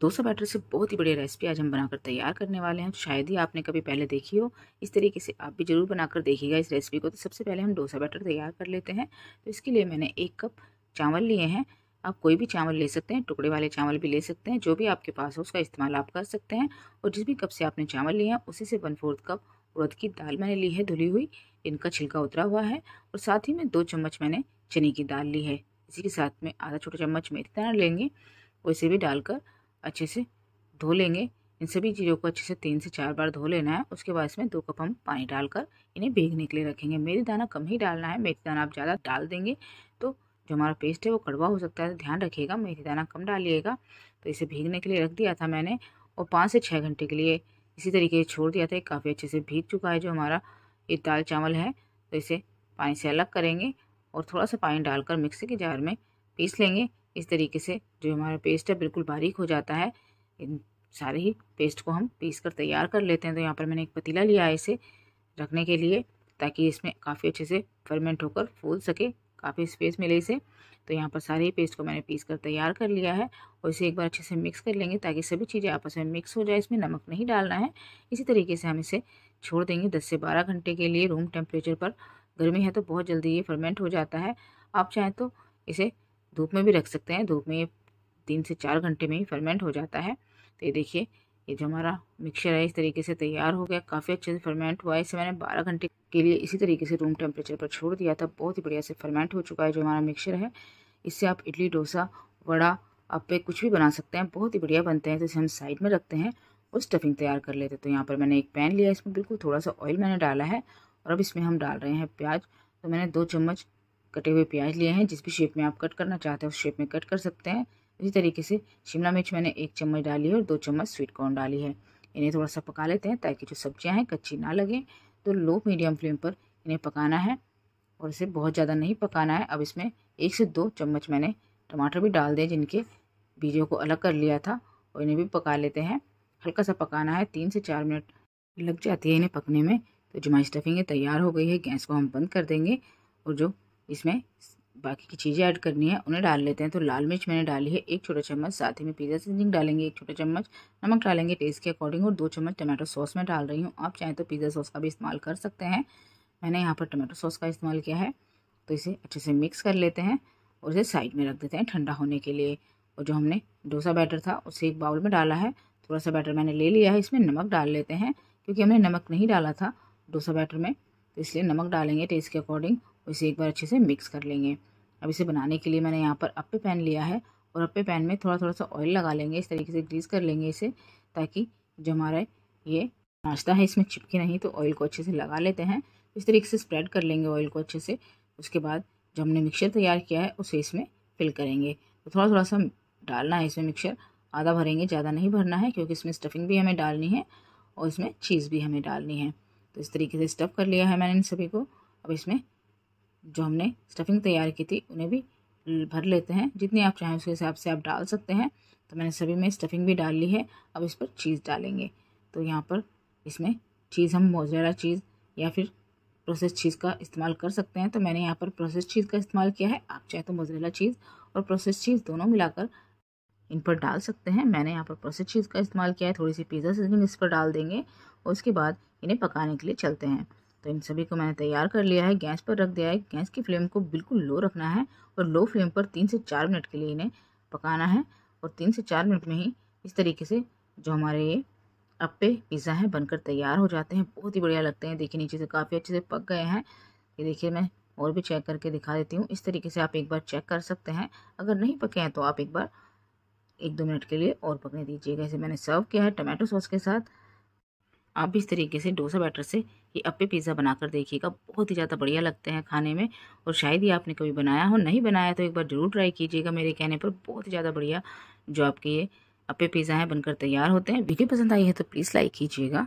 dosa batter से बहुत ही बढ़िया रेसिपी आज हम बनाकर तैयार करने वाले हैं शायद ही आपने कभी पहले देखी हो इस तरीके से आप भी ज़रूर बनाकर देखिएगा इस रेसिपी को तो सबसे पहले हम डोसा बैटर तैयार कर लेते हैं तो इसके लिए मैंने एक कप चावल लिए हैं आप कोई भी चावल ले सकते हैं टुकड़े वाले चावल भी ले सकते हैं जो भी आपके पास हो उसका इस्तेमाल आप कर सकते हैं और जिस भी कप से आपने चावल लिए हैं उसी से वन फोर्थ कप उड़द की दाल मैंने ली है धुली हुई इनका छिलका उतरा हुआ है और साथ ही में दो चम्मच मैंने चने की दाल ली है इसी के साथ में आधा छोटा चम्मच मेथी दाना लेंगे और इसे भी डालकर अच्छे से धो लेंगे इन सभी चीज़ों को अच्छे से तीन से चार बार धो लेना है उसके बाद इसमें दो कप हम पानी डालकर इन्हें भीगने के लिए रखेंगे मेरी दाना कम ही डालना है मेथी दाना आप ज़्यादा डाल देंगे तो जो हमारा पेस्ट है वो कड़वा हो सकता है तो ध्यान रखिएगा मेथी दाना कम डालिएगा तो इसे भीगने के लिए रख दिया था मैंने और पाँच से छः घंटे के लिए इसी तरीके से छोड़ दिया था काफ़ी अच्छे से भीग चुका है जो हमारा ये दाल चावल है तो इसे पानी से अलग करेंगे और थोड़ा सा पानी डालकर मिक्सी के जार में पीस लेंगे इस तरीके से जो हमारा पेस्ट है बिल्कुल बारीक हो जाता है इन सारे ही पेस्ट को हम पीस कर तैयार कर लेते हैं तो यहाँ पर मैंने एक पतीला लिया है इसे रखने के लिए ताकि इसमें काफ़ी अच्छे से फर्मेंट होकर फूल सके काफ़ी स्पेस मिले इसे तो यहाँ पर सारे ही पेस्ट को मैंने पीस कर तैयार कर लिया है और इसे एक बार अच्छे से मिक्स कर लेंगे ताकि सभी चीज़ें आपस में मिक्स हो जाए इसमें नमक नहीं डालना है इसी तरीके से हम इसे छोड़ देंगे दस से बारह घंटे के लिए रूम टेम्परेचर पर गर्मी है तो बहुत जल्दी ये फर्मेंट हो जाता है आप चाहें तो इसे धूप में भी रख सकते हैं धूप में तीन से चार घंटे में ही फर्मेंट हो जाता है तो ये देखिए ये जो हमारा मिक्सचर है इस तरीके से तैयार हो गया काफ़ी अच्छे से फर्मेंट हुआ है इसे मैंने 12 घंटे के लिए इसी तरीके से रूम टेम्परेचर पर छोड़ दिया था बहुत ही बढ़िया से फर्मेंट हो चुका है जो हमारा मिक्सचर है इससे आप इडली डोसा वड़ा आप पे कुछ भी बना सकते हैं बहुत ही बढ़िया बनते हैं तो इसे हम साइड में रखते हैं और स्टफिंग तैयार कर लेते हैं तो यहाँ पर मैंने एक पैन लिया इसमें बिल्कुल थोड़ा सा ऑयल मैंने डाला है और अब इसमें हम डाल रहे हैं प्याज तो मैंने दो चम्मच कटे हुए प्याज लिए हैं जिस भी शेप में आप कट करना चाहते हैं उस शेप में कट कर सकते हैं इसी तरीके से शिमला मिर्च मैंने एक चम्मच डाली है और दो चम्मच स्वीट कॉर्न डाली है इन्हें थोड़ा सा पका लेते हैं ताकि जो सब्ज़ियाँ हैं कच्ची ना लगें तो लो मीडियम फ्लेम पर इन्हें पकाना है और इसे बहुत ज़्यादा नहीं पकाना है अब इसमें एक से दो चम्मच मैंने टमाटर भी डाल दें जिनके बीजों को अलग कर लिया था और इन्हें भी पका लेते हैं हल्का सा पकाना है तीन से चार मिनट लग जाती है इन्हें पकने में तो जमाई स्टफिंग तैयार हो गई है गैस को हम बंद कर देंगे और जो इसमें बाकी की चीज़ें ऐड करनी है उन्हें डाल लेते हैं तो लाल मिर्च मैंने डाली है एक छोटा चम्मच साथ ही में पिज़्ज़ा सीजनिंग डालेंगे एक छोटा चम्मच नमक डालेंगे टेस्ट के अकॉर्डिंग और दो चम्मच टमाटो सॉस में डाल रही हूँ आप चाहें तो पिज़्ज़ा सॉस का भी इस्तेमाल कर सकते हैं मैंने यहाँ पर टमाटो सॉस का इस्तेमाल किया है तो इसे अच्छे से मिक्स कर लेते हैं और इसे साइड में रख देते हैं ठंडा होने के लिए और जो हमने डोसा बैटर था उसे एक बाउल में डाला है थोड़ा सा बैटर मैंने ले लिया है इसमें नमक डाल लेते हैं क्योंकि हमने नमक नहीं डाला था डोसा बैटर में तो इसलिए नमक डालेंगे टेस्ट के अकॉर्डिंग इसे एक बार अच्छे से मिक्स कर लेंगे अब इसे बनाने के लिए मैंने यहाँ पर अप्पे पैन लिया है और अप्पे पैन में थोड़ा थोड़ा सा ऑयल लगा लेंगे इस तरीके से ग्रीस कर लेंगे इसे ताकि जो हमारा ये नाश्ता है इसमें चिपके नहीं तो ऑयल को अच्छे से लगा लेते हैं इस तरीके से स्प्रेड कर लेंगे ऑयल को अच्छे से उसके बाद जो हमने मिक्सचर तैयार किया है उसे इसमें फिल करेंगे तो थोड़ा थोड़ा सा डालना है इसमें मिक्सचर आधा भरेंगे ज़्यादा नहीं भरना है क्योंकि इसमें स्टफिंग भी हमें डालनी है और इसमें चीज़ भी हमें डालनी है तो इस तरीके से स्टफ़ कर लिया है मैंने इन सभी को अब इसमें जो हमने स्टफिंग तैयार की थी उन्हें भी भर लेते हैं जितनी आप चाहें उसके हिसाब से आप डाल सकते हैं तो मैंने सभी में स्टफिंग भी डाल ली है अब इस पर चीज़ डालेंगे तो यहाँ पर इसमें चीज़ हम मोजरेला चीज़ या फिर प्रोसेस चीज़ का इस्तेमाल कर सकते हैं तो मैंने यहाँ पर प्रोसेस चीज़ का इस्तेमाल किया है आप चाहे तो मोजरेला चीज़ और प्रोसेस चीज़ दोनों मिलाकर इन पर डाल सकते हैं मैंने यहाँ पर प्रोसेस चीज़ का इस्तेमाल किया है थोड़ी सी पिज़्ज़ा सीजनिंग इस पर डाल देंगे और उसके बाद इन्हें पकाने के लिए चलते हैं तो इन सभी को मैंने तैयार कर लिया है गैस पर रख दिया है गैस की फ्लेम को बिल्कुल लो रखना है और लो फ्लेम पर तीन से चार मिनट के लिए इन्हें पकाना है और तीन से चार मिनट में ही इस तरीके से जो हमारे ये अप्पे पिज़्ज़ा है बनकर तैयार हो जाते हैं बहुत ही बढ़िया लगते हैं देखिए नीचे से काफ़ी अच्छे से पक गए हैं ये देखिए मैं और भी चेक करके दिखा देती हूँ इस तरीके से आप एक बार चेक कर सकते हैं अगर नहीं पके हैं तो आप एक बार एक दो मिनट के लिए और पकने दीजिएगा जैसे मैंने सर्व किया है टमाटो सॉस के साथ आप भी इस तरीके से डोसा बैटर से ये अप्पे पिज़्ज़ा बनाकर देखिएगा बहुत ही ज़्यादा बढ़िया लगते हैं खाने में और शायद ही आपने कभी बनाया हो नहीं बनाया तो एक बार ज़रूर ट्राई कीजिएगा मेरे कहने पर बहुत ही ज़्यादा बढ़िया जो आपके ये अप्पे पिज़्ज़ा हैं बनकर तैयार होते हैं वीडियो पसंद आई है तो प्लीज़ लाइक कीजिएगा